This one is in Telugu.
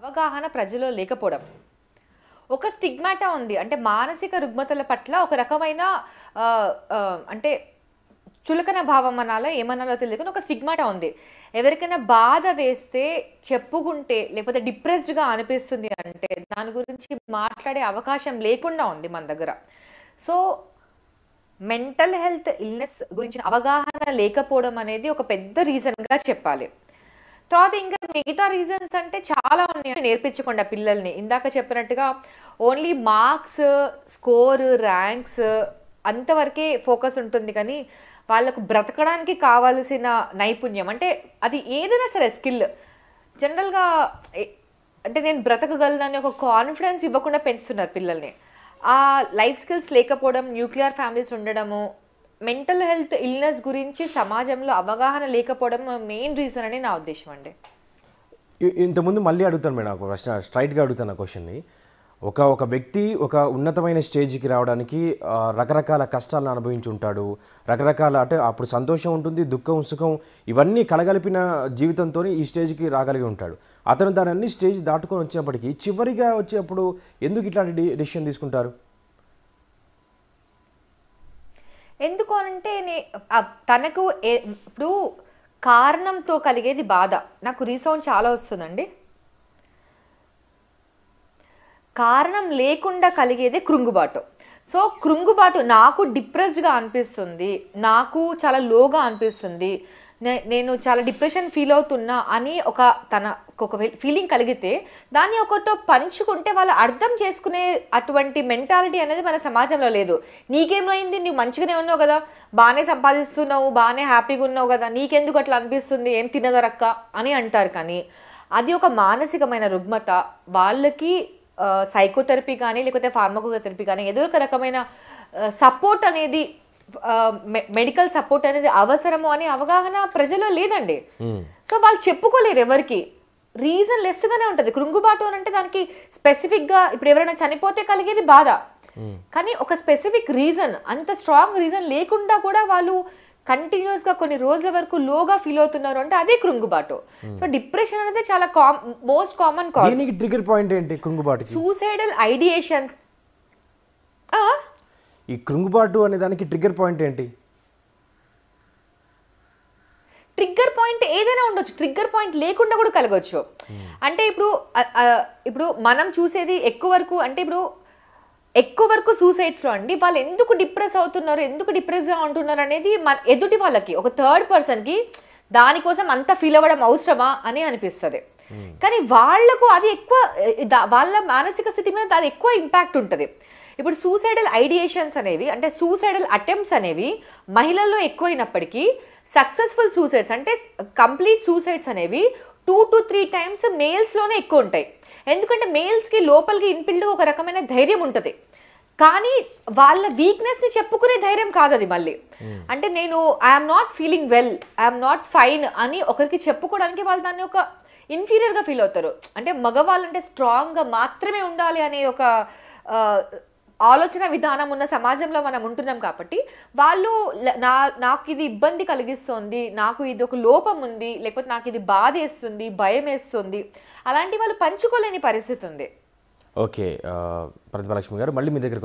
అవగాహన ప్రజలో లేకపోవడం ఒక స్టిగ్మాటా ఉంది అంటే మానసిక రుగ్మతల పట్ల ఒక రకమైన అంటే చులకన భావం అనాలో ఏమన్నాలో తెలియదు ఒక స్టిగ్మాటా ఉంది ఎవరికైనా బాధ వేస్తే చెప్పుకుంటే లేకపోతే డిప్రెస్డ్గా అనిపిస్తుంది అంటే దాని గురించి మాట్లాడే అవకాశం లేకుండా ఉంది మన దగ్గర సో మెంటల్ హెల్త్ ఇల్నెస్ గురించి అవగాహన లేకపోవడం అనేది ఒక పెద్ద రీజన్గా చెప్పాలి తర్వాత ఇంకా మిగతా రీజన్స్ అంటే చాలా ఉన్నాయి నేర్పించకుండా పిల్లల్ని ఇందాక చెప్పినట్టుగా ఓన్లీ మార్క్స్ స్కోర్ ర్యాంక్స్ అంతవరకే ఫోకస్ ఉంటుంది కానీ వాళ్ళకు బ్రతకడానికి కావాల్సిన నైపుణ్యం అంటే అది ఏదైనా సరే స్కిల్ జనరల్గా అంటే నేను బ్రతకగలనని ఒక కాన్ఫిడెన్స్ ఇవ్వకుండా పెంచుతున్నారు పిల్లల్ని ఆ లైఫ్ స్కిల్స్ లేకపోవడం న్యూక్లియర్ ఫ్యామిలీస్ ఉండడము మెంటల్ హెల్త్ ఇల్నెస్ గురించి సమాజంలో అవగాహన లేకపోవడం మెయిన్ రీజన్ అని నా ఉద్దేశం అండి ఇంతకుముందు మళ్ళీ అడుగుతాను మేడం ఒక ప్రశ్న స్ట్రైట్గా అడుగుతాను క్వశ్చన్ని ఒక ఒక వ్యక్తి ఒక ఉన్నతమైన స్టేజ్కి రావడానికి రకరకాల కష్టాలను అనుభవించి ఉంటాడు రకరకాల అంటే అప్పుడు సంతోషం ఉంటుంది దుఃఖం సుఖం ఇవన్నీ కలగలిపిన జీవితంతో ఈ స్టేజ్కి రాగలిగి ఉంటాడు అతను దాని అన్ని స్టేజ్ దాటుకొని వచ్చేప్పటికీ చివరిగా వచ్చేప్పుడు ఎందుకు ఇట్లాంటి డిసిషన్ తీసుకుంటారు ఎందుకు అంటే తనకు ఇప్పుడు కారణంతో కలిగేది బాధ నాకు రీసౌండ్ చాలా వస్తుందండి కారణం లేకుండా కలిగేదే కృంగుబాటు సో కృంగుబాటు నాకు డిప్రెస్డ్గా అనిపిస్తుంది నాకు చాలా లోగా అనిపిస్తుంది నేను చాలా డిప్రెషన్ ఫీల్ అవుతున్నా అని ఒక తన ఒక ఫీలింగ్ కలిగితే దాన్ని ఒకరితో పంచుకుంటే వాళ్ళు అర్థం చేసుకునే అటువంటి మెంటాలిటీ అనేది మన సమాజంలో లేదు నీకేమైంది నువ్వు మంచిగానే ఉన్నావు కదా బాగానే సంపాదిస్తున్నావు బాగానే హ్యాపీగా ఉన్నావు కదా నీకెందుకు అట్లా అనిపిస్తుంది ఏం తినదరక్క అని అంటారు కానీ అది ఒక మానసికమైన రుగ్మత వాళ్ళకి సైకోథెరపీ కానీ లేకపోతే ఫార్మకోథెరపీ కానీ ఏదో ఒక రకమైన సపోర్ట్ అనేది మెడికల్ సపోర్ట్ అనేది అవసరము అనే అవగాహన ప్రజల్లో లేదండి hmm. సో వాళ్ళు చెప్పుకోలేరు ఎవరికి రీజన్ లెస్ గానే ఉంటది కృంగుబాటు అని అంటే దానికి స్పెసిఫిక్ గా ఇప్పుడు ఎవరైనా చనిపోతే కలిగేది బాధ hmm. కానీ ఒక స్పెసిఫిక్ రీజన్ అంత స్ట్రాంగ్ రీజన్ లేకుండా కూడా వాళ్ళు కంటిన్యూస్ గా కొన్ని రోజుల వరకు లోగా ఫీల్ అవుతున్నారు అంటే అదే కృంగుబాటు hmm. సో డిప్రెషన్ అనేది చాలా most common cause trigger point ఏంటి కృంగుబాటు సూసైడల్ ఐడియేషన్ ఈ కృంగుబాటు అనే దానికి ట్రిగ్గర్ పాయింట్ ఏంటి ట్రిగ్గర్ పాయింట్ ఏదైనా ఉండొచ్చు ట్రిగ్గర్ పాయింట్ లేకుండా కూడా కలగవచ్చు hmm. అంటే ఇప్పుడు ఇప్పుడు మనం చూసేది ఎక్కువ వరకు అంటే ఇప్పుడు ఎక్కువ వరకు సూసైడ్స్లో అండి వాళ్ళు ఎందుకు డిప్రెస్ అవుతున్నారు ఎందుకు డిప్రెస్గా ఉంటున్నారు అనేది మన ఎదుటి వాళ్ళకి ఒక థర్డ్ పర్సన్కి దానికోసం అంత ఫీల్ అవ్వడం అవసరమా అని అనిపిస్తుంది Hmm. కానీ వాళ్లకు అది ఎక్కువ వాళ్ళ మానసిక స్థితి మీద అది ఎక్కువ ఇంపాక్ట్ ఉంటుంది ఇప్పుడు సూసైడల్ ఐడియేషన్స్ అనేవి అంటే సూసైడల్ అటెంప్ట్స్ అనేవి మహిళల్లో ఎక్కువైనప్పటికీ సక్సెస్ఫుల్ సూసైడ్స్ అంటే కంప్లీట్ సూసైడ్స్ అనేవి టూ టు త్రీ టైమ్స్ మేల్స్లోనే ఎక్కువ ఉంటాయి ఎందుకంటే మేల్స్కి లోపలికి ఇన్పిల్డ్ ఒక రకమైన ధైర్యం ఉంటుంది కానీ వాళ్ళ వీక్నెస్ని చెప్పుకునే ధైర్యం కాదు అది మళ్ళీ hmm. అంటే నేను I'm not feeling well I'm not fine అని ఒకరికి చెప్పుకోవడానికి వాళ్ళు దాన్ని ఒక ఇన్ఫీరియర్గా ఫీల్ అవుతారు అంటే మగవాళ్ళంటే స్ట్రాంగ్గా మాత్రమే ఉండాలి అనే ఒక ఆలోచన విధానం ఉన్న సమాజంలో మనం ఉంటున్నాం కాబట్టి వాళ్ళు నా నాకు ఇది ఇబ్బంది కలిగిస్తుంది నాకు ఇది ఒక లోపం ఉంది లేకపోతే నాకు ఇది బాధ వేస్తుంది భయం వేస్తుంది అలాంటి వాళ్ళు పంచుకోలేని పరిస్థితి ఉంది ఓకే ప్రతిభలక్ష్మి గారు మళ్ళీ మీ దగ్గరకు